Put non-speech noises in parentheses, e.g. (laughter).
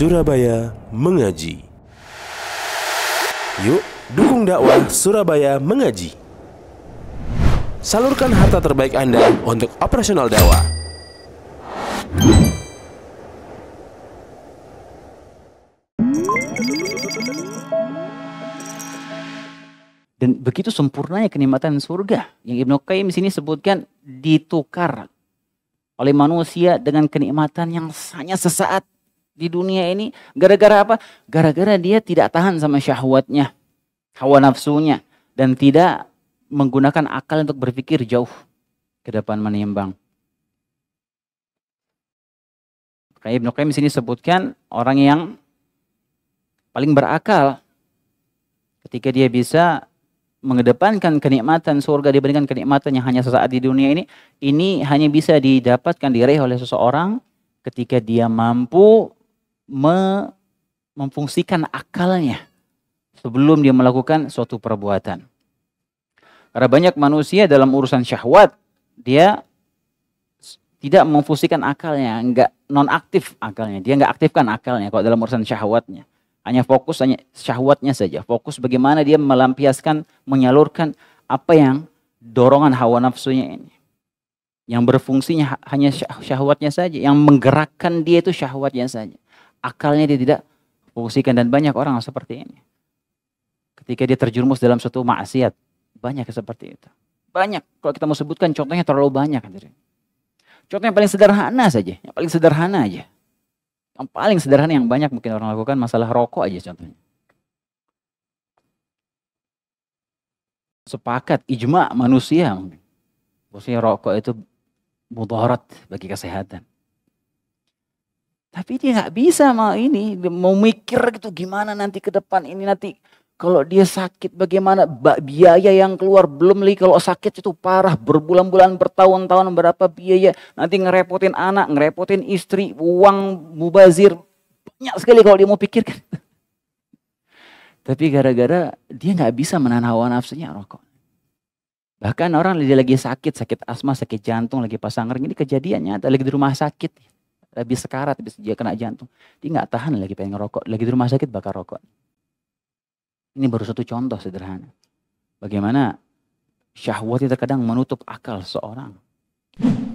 Surabaya Mengaji. Yuk, dukung dakwah Surabaya Mengaji. Salurkan harta terbaik Anda untuk operasional dakwah. Dan begitu sempurnanya kenikmatan surga yang Ibnu Qayyim sini sebutkan ditukar oleh manusia dengan kenikmatan yang hanya sesaat di dunia ini gara-gara apa? Gara-gara dia tidak tahan sama syahwatnya, hawa nafsunya dan tidak menggunakan akal untuk berpikir jauh ke depan menimbang. Kayak Ibnu Qayyim sini sebutkan orang yang paling berakal ketika dia bisa mengedepankan kenikmatan surga dibandingkan kenikmatan yang hanya sesaat di dunia ini, ini hanya bisa didapatkan diraih oleh seseorang ketika dia mampu me memfungsikan akalnya sebelum dia melakukan suatu perbuatan. Karena banyak manusia dalam urusan syahwat dia tidak memfungsikan akalnya, enggak nonaktif akalnya, dia enggak aktifkan akalnya kalau dalam urusan syahwatnya. Hanya fokus hanya syahwatnya saja, fokus bagaimana dia melampiaskan, menyalurkan apa yang dorongan hawa nafsunya ini. Yang berfungsinya hanya syahwatnya saja, yang menggerakkan dia itu syahwatnya saja akalnya dia tidak fungsikan dan banyak orang seperti ini. Ketika dia terjerumus dalam suatu maksiat, banyak seperti itu. Banyak. Kalau kita mau sebutkan contohnya terlalu banyak. Contoh yang paling sederhana saja, yang paling sederhana aja. Yang paling sederhana yang banyak mungkin orang lakukan masalah rokok aja contohnya. Sepakat, ijma manusia. Maksudnya rokok itu mudarat bagi kesehatan. Tapi dia nggak bisa mau ini, dia mau mikir gitu gimana nanti ke depan ini nanti kalau dia sakit bagaimana biaya yang keluar belum lagi kalau sakit itu parah berbulan-bulan bertahun-tahun berapa biaya nanti ngerepotin anak ngerepotin istri uang mubazir banyak sekali kalau dia mau pikirkan (laughs) tapi gara-gara dia nggak bisa menahan hawa nafsunya rokok bahkan orang lagi lagi sakit sakit asma sakit jantung lagi pasang ring ini kejadiannya ada lagi di rumah sakit lebih sekarat, habis sejak kena jantung. Dia nggak tahan lagi pengen ngerokok, lagi di rumah sakit bakar rokok. Ini baru satu contoh sederhana. Bagaimana syahwat itu terkadang menutup akal seorang.